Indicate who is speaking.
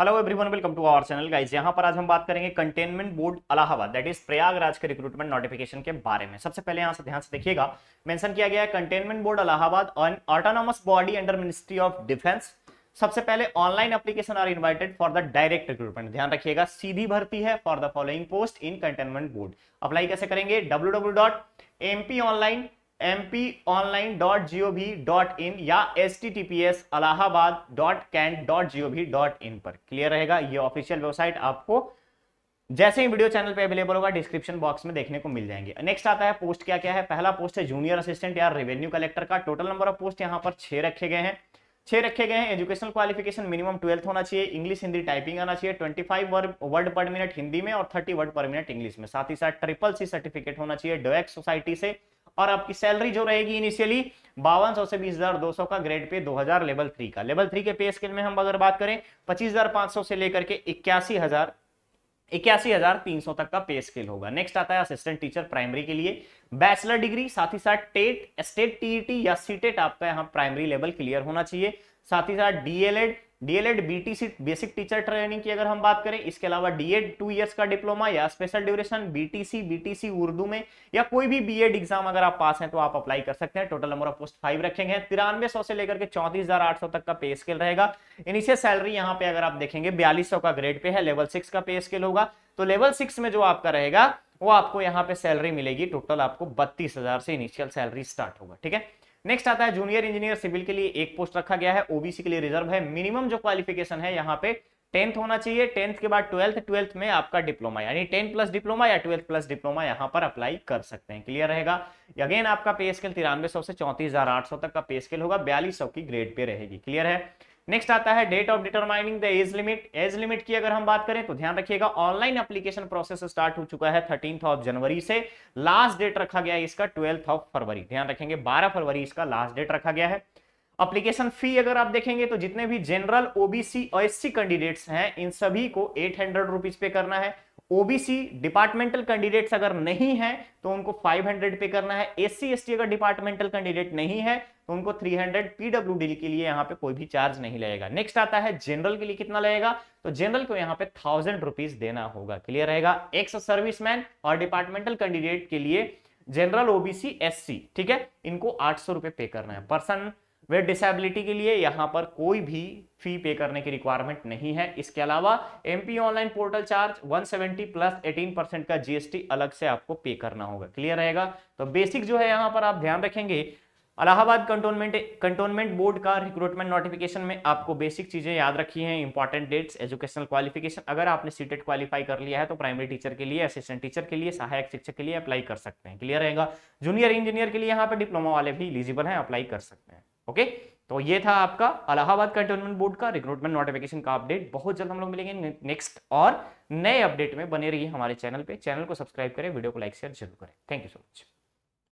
Speaker 1: hello everyone welcome to our channel guys यहां पर आज हम बात करेंगे cantonment board Allahabad that is Prayagraj के रिक्रूटमेंट नोटिफिकेशन के बारे में सबसे पहले यहां से ध्यान से देखिएगा मेंशन किया गया है cantonment board Allahabad an autonomous body under ministry of defence सबसे पहले online application are invited for the direct recruitment ध्यान रखिएगा सीधी भर्ती है for the following post in cantonment board apply कैसे करेंगे W mponline.gov.in online dot dot in या https allahabad.can.gov.in डॉट इन पर क्लियर रहेगा ये ऑफिशियल वेबसाइट आपको जैसे ही वीडियो चैनल पे अवेलेबल होगा डिस्क्रिप्शन बॉक्स में देखने को मिल जाएंगे नेक्स्ट आता है पोस्ट क्या क्या है पहला पोस्ट है जूनियर असिस्टेंट या रेवेन्यू कलेक्टर का टोटल नंबर ऑफ पोस्ट यहाँ पर छह रखे गए हैं छह रखे गए हैं एजुकेशनल क्वालिफिकेशन मिनिमम ट्वेल्थ होना चाहिए इंग्लिश हिंदी टाइपिंग आना चाहिए twenty five word per minute Hindi में और thirty word per minute English में साथ ही साथ ट्रिपल सी सर्टिफिकेट होना चाहिए डोएक्स सोसाइटी से और आपकी सैलरी जो रहेगी इनिशियली बावन से बीस हजार दो सौ का ग्रेड पे 2000 लेवल थ्री का लेवल थ्री के पे स्केल में हम अगर बात करें पच्चीस हजार पांच सौ से लेकर के इक्यासी हजार इक्यासी हजार तीन सौ तक का पे स्केल होगा नेक्स्ट आता है असिस्टेंट टीचर प्राइमरी के लिए बैचलर डिग्री साथ ही साथ टेट स्टेट टीईटी e या सीटेट e आपका यहाँ प्राइमरी लेवल क्लियर होना चाहिए साथ ही साथ DElEd DElEd BTC basic teacher training की अगर हम बात करें इसके अलावा डीएड टू इयर्स का डिप्लोमा या special duration BTC BTC Urdu में या कोई भी बीएड एग्जाम अगर आप पास हैं तो आप अप्लाई कर सकते हैं total number of post five रखेंगे तिरानवे सौ से लेकर के चौंतीस हजार आठ सौ तक का पे स्केल रहेगा इनिशियल सैलरी यहाँ पे अगर आप देखेंगे बयालीस सौ का ग्रेड पे है लेवल सिक्स का पे स्केल होगा तो लेवल सिक्स में जो आपका रहेगा वो आपको यहाँ पे सैलरी मिलेगी टोटल आपको बत्तीस हजार से इनिशियल सैलरी स्टार्ट होगा ठीक है नेक्स्ट आता है जूनियर इंजीनियर सिविल के लिए एक पोस्ट रखा गया है ओबीसी के लिए रिजर्व है मिनिमम जो क्वालिफिकेशन है यहाँ पे टेंथ होना चाहिए टेंथ के बाद ट्वेल्थ ट्वेल्थ में आपका डिप्लोमा यानी टेन प्लस डिप्लोमा या ट्वेल्थ प्लस डिप्लोमा यहाँ पर अप्लाई कर सकते हैं क्लियर रहेगा अगेन आपका पे स्केल तिरानवे सौ से चौंतीस हजार आठ सौ तक का पे स्केल होगा बयालीस सौ की ग्रेड पे रहेगी क्लियर है नेक्स्ट आता है date of determining the age limit age limit की अगर हम बात करें तो ध्यान रखिएगा ऑनलाइन एप्लीकेशन प्रोसेस स्टार्ट हो चुका है थर्टीन ऑफ जनवरी से लास्ट डेट रखा गया है इसका ट्वेल्थ ऑफ फरवरी ध्यान रखेंगे बारह फरवरी इसका लास्ट डेट रखा गया है अप्लीकेशन फी अगर आप देखेंगे तो जितने भी जनरल ओबीसी और एससी कैंडिडेट्स हैं इन सभी को एट हंड्रेड रुपीज पे करना है ओबीसी डिपार्टमेंटल कैंडिडेट्स अगर नहीं है तो उनको 500 पे करना है एस सी अगर डिपार्टमेंटल कैंडिडेट नहीं है तो उनको 300 पीडब्ल्यू डी के लिए यहाँ पे कोई भी चार्ज नहीं लगेगा नेक्स्ट आता है जनरल के लिए कितना लगेगा तो जनरल को यहाँ पे थाउजेंड रुपीज देना होगा क्लियर रहेगा एक्स सर्विस और डिपार्टमेंटल कैंडिडेट के लिए जनरल ओबीसी एस ठीक है इनको आठ सौ पे करना है पर्सन वे डिसेबिलिटी के लिए यहाँ पर कोई भी फी पे करने की रिक्वायरमेंट नहीं है इसके अलावा MP online portal charge 170 plus 18 percent का जीएसटी अलग से आपको पे करना होगा क्लियर रहेगा तो बेसिक जो है यहाँ पर आप ध्यान रखेंगे अलाहाबाद कंटोनमेंट कंटोनमेंट बोर्ड का रिक्रूटमेंट नोटिफिकेशन में आपको बेसिक चीज़ें याद रखी हैं इंपॉर्टेंट डेट्स एजुकेशनल क्वालिफिकेशन अगर आपने सीटेट क्वालिफाई e कर लिया है तो प्राइमरी टीचर के लिए असिस्टेंट टीचर के लिए सहायक शिक्षक के लिए अप्लाई कर सकते हैं क्लियर रहेगा जूनियर इंजीनियर के लिए यहाँ पर डिप्लोमा वाले भी इलिजिबल हैं अप्लाई कर सकते हैं ओके तो ये था आपका अलाहाबाद कंटोनमेंट बोर्ड का रिक्रूटमेंट नोटिफिकेशन का अपडेट बहुत जल्द हम लोग मिलेंगे नेक्स्ट और नए अपडेट में बने रहिए हमारे चैनल पे चैनल को सब्सक्राइब करें वीडियो को लाइक शेयर जरूर करें थैंक यू सो मच